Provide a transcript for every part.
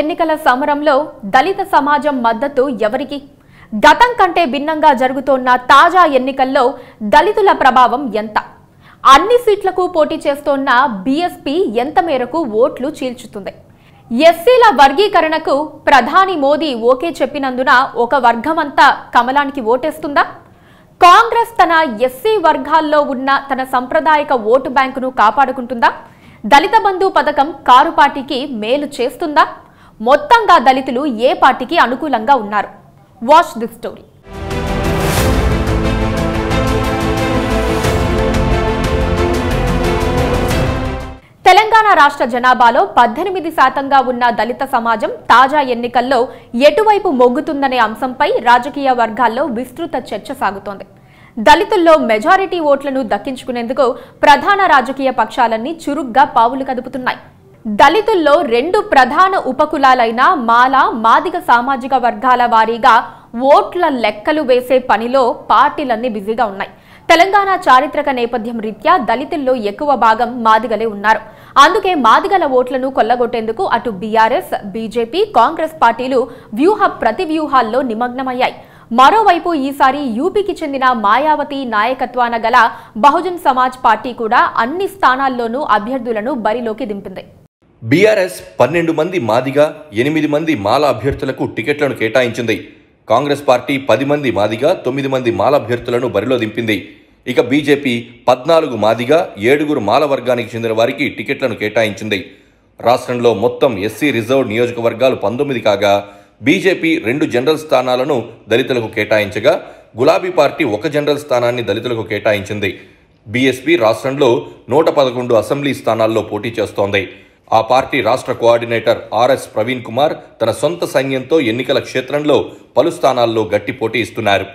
ఎన్నికల సమరంలో దళిత సమాజం మద్దతు ఎవరికి గతం కంటే భిన్నంగా జరుగుతోన్న తాజా ఎన్నికల్లో దళితుల ప్రభావం ఎంత అన్ని సీట్లకు పోటీ చేస్తోన్న బీఎస్పీ ఎంత మేరకు ఓట్లు చీల్చుతుంది ఎస్సీల వర్గీకరణకు ప్రధాని మోదీ ఓకే చెప్పినందున ఒక వర్గమంతా కమలానికి ఓటేస్తుందా కాంగ్రెస్ తన ఎస్సీ వర్గాల్లో ఉన్న తన సంప్రదాయక ఓటు బ్యాంకును కాపాడుకుంటుందా దళిత బంధు పథకం కారుపాటికి మేలు చేస్తుందా మొత్తంగా దళితులు ఏ పార్టీకి అనుకూలంగా ఉన్నారు వాచ్ దిస్ స్టోరీ తెలంగాణ రాష్ట్ర జనాభాలో పద్దెనిమిది శాతంగా ఉన్న దళిత సమాజం తాజా ఎన్నికల్లో ఎటువైపు మొగ్గుతుందనే అంశంపై రాజకీయ వర్గాల్లో విస్తృత చర్చ సాగుతోంది దళితుల్లో మెజారిటీ ఓట్లను దక్కించుకునేందుకు ప్రధాన రాజకీయ పక్షాలన్నీ చురుగ్గా పావులు కదుపుతున్నాయి దళితుల్లో రెండు ప్రధాన ఉపకులాలైన మాల మాదిగ సామాజిక వర్గాల వారీగా ఓట్ల లెక్కలు వేసే పనిలో పార్టీలన్నీ బిజీగా ఉన్నాయి తెలంగాణ చారిత్రక నేపథ్యం రీత్యా దళితుల్లో ఎక్కువ భాగం మాదిగలే ఉన్నారు అందుకే మాదిగల ఓట్లను కొల్లగొట్టేందుకు అటు బీఆర్ఎస్ బీజేపీ కాంగ్రెస్ పార్టీలు వ్యూహ ప్రతి వ్యూహాల్లో నిమగ్నమయ్యాయి మరోవైపు ఈసారి యూపీకి చెందిన మాయావతి నాయకత్వాన గల బహుజన్ సమాజ్ పార్టీ కూడా అన్ని స్థానాల్లోనూ అభ్యర్థులను బరిలోకి దింపింది బీఆర్ఎస్ పన్నెండు మంది మాదిగా ఎనిమిది మంది మాల అభ్యర్థులకు టికెట్లను కేటాయించింది కాంగ్రెస్ పార్టీ పది మంది మాదిగా తొమ్మిది మంది మాల అభ్యర్థులను బరిలో దింపింది ఇక బీజేపీ పద్నాలుగు మాదిగా ఏడుగురు మాల వర్గానికి చెందిన వారికి టికెట్లను కేటాయించింది రాష్ట్రంలో మొత్తం ఎస్సీ రిజర్వ్ నియోజకవర్గాలు పంతొమ్మిది కాగా బీజేపీ రెండు జనరల్ స్థానాలను దళితులకు కేటాయించగా గులాబీ పార్టీ ఒక జనరల్ స్థానాన్ని దళితులకు కేటాయించింది బీఎస్పీ రాష్ట్రంలో నూట పదకొండు అసెంబ్లీ స్థానాల్లో పోటీ చేస్తోంది ఆ పార్టీ రాష్ట్ర కోఆర్డినేటర్ ఆర్ఎస్ ప్రవీణ్ కుమార్ తన సొంత సైన్యంతో ఎన్నికల క్షేత్రంలో పలు స్థానాల్లో గట్టి పోటీ ఇస్తున్నారు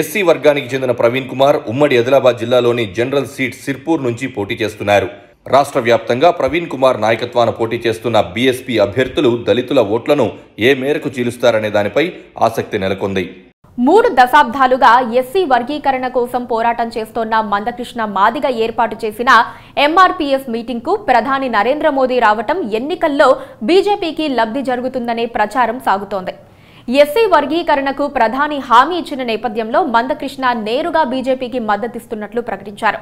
ఎస్సీ వర్గానికి చెందిన ప్రవీణ్ కుమార్ ఉమ్మడి ఆదిలాబాద్ జిల్లాలోని జనరల్ సీట్ సిర్పూర్ నుంచి పోటీ చేస్తున్నారు రాష్ట్ర వ్యాప్తంగా ప్రవీణ్ కుమార్ నాయకత్వాన పోటీ చేస్తున్న బీఎస్పీ అభ్యర్థులు దళితుల ఓట్లను ఏ మేరకు చీలుస్తారనే దానిపై ఆసక్తి నెలకొంది మూడు దశాబ్దాలుగా ఎస్సీ వర్గీకరణ కోసం పోరాటం చేస్తోన్న మందకృష్ణ మాదిగ ఏర్పాటు చేసిన ఎంఆర్పీఎస్ మీటింగ్ కు ప్రధాని నరేంద్ర మోదీ రావటం ఎన్నికల్లో బీజేపీకి లబ్ధి జరుగుతుందనే ప్రచారం సాగుతోంది ఎస్సీ వర్గీకరణకు ప్రధాని హామీ ఇచ్చిన నేపథ్యంలో మందకృష్ణ నేరుగా బీజేపీకి మద్దతిస్తున్నట్లు ప్రకటించారు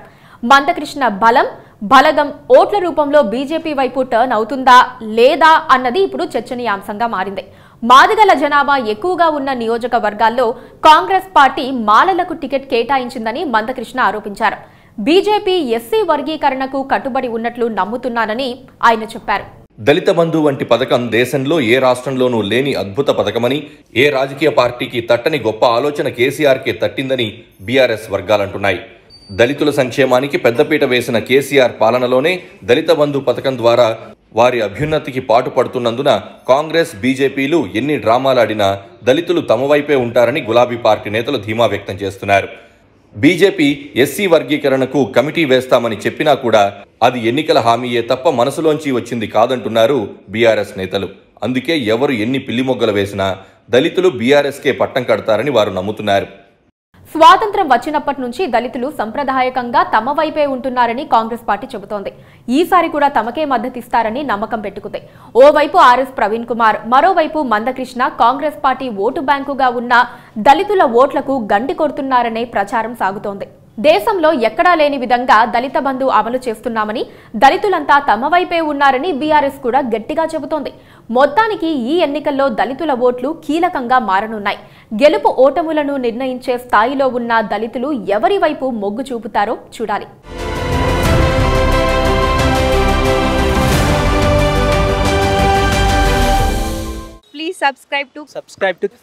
మందకృష్ణ బలం బలగం ఓట్ల రూపంలో బీజేపీ వైపు టర్న్ అవుతుందా లేదా అన్నది ఇప్పుడు చర్చనీయాంశంగా మారింది మాదిగల జనాభా ఎక్కువగా ఉన్న నియోజకవర్గాల్లో కాంగ్రెస్ పార్టీ మాలలకు టికెట్ కేటాయించిందని మందకృష్ణ ఆరోపించారు బీజేపీ ఎస్సీ వర్గీకరణకు కట్టుబడి ఉన్నట్లు నమ్ముతున్నానని ఆయన చెప్పారు దళిత బంధు వంటి పథకం దేశంలో ఏ రాష్ట్రంలోనూ లేని అద్భుత పథకమని ఏ రాజకీయ పార్టీకి తట్టని గొప్ప ఆలోచన కేసీఆర్కే తట్టిందని బీఆర్ఎస్ వర్గాలంటున్నాయి దళితుల సంక్షేమానికి పెద్దపీట వేసిన కేసీఆర్ పాలనలోనే దళిత బంధు పథకం ద్వారా వారి అభ్యున్నతికి పాటుపడుతున్నందున కాంగ్రెస్ బీజేపీలు ఎన్ని డ్రామాలాడినా దళితులు తమ వైపే ఉంటారని గులాబీ పార్టీ నేతలు ధీమా వ్యక్తం చేస్తున్నారు బీజేపీ ఎస్సీ వర్గీకరణకు కమిటీ వేస్తామని చెప్పినా కూడా అది ఎన్నికల హామీయే తప్ప మనసులోంచి వచ్చింది కాదంటున్నారు బీఆర్ఎస్ నేతలు అందుకే ఎవరు ఎన్ని పిల్లి మొగ్గలు వేసినా దళితులు బీఆర్ఎస్కే పట్టం కడతారని వారు నమ్ముతున్నారు స్వాతంత్రం వచ్చినప్పటి నుంచి దళితులు సంప్రదాయకంగా తమ వైపే ఉంటున్నారని కాంగ్రెస్ పార్టీ చెబుతోంది ఈసారి కూడా తమకే మద్దతిస్తారని నమ్మకం పెట్టుకుంది ఓవైపు ఆర్ఎస్ ప్రవీణ్ కుమార్ మరోవైపు మందకృష్ణ కాంగ్రెస్ పార్టీ ఓటు బ్యాంకుగా ఉన్న దళితుల ఓట్లకు గండి కొడుతున్నారనే ప్రచారం సాగుతోంది దేశంలో ఎక్కడా లేని విధంగా దళిత బంధు అమలు చేస్తున్నామని దళితులంతా తమ వైపే ఉన్నారని బీఆర్ఎస్ కూడా గట్టిగా చెబుతోంది మొత్తానికి ఈ ఎన్నికల్లో దళితుల ఓట్లు కీలకంగా మారనున్నాయి గెలుపు ఓటములను నిర్ణయించే స్థాయిలో ఉన్న దళితులు ఎవరి వైపు మొగ్గు చూపుతారో చూడాలి ప్లీజ్ సబ్స్క్రైబ్ టు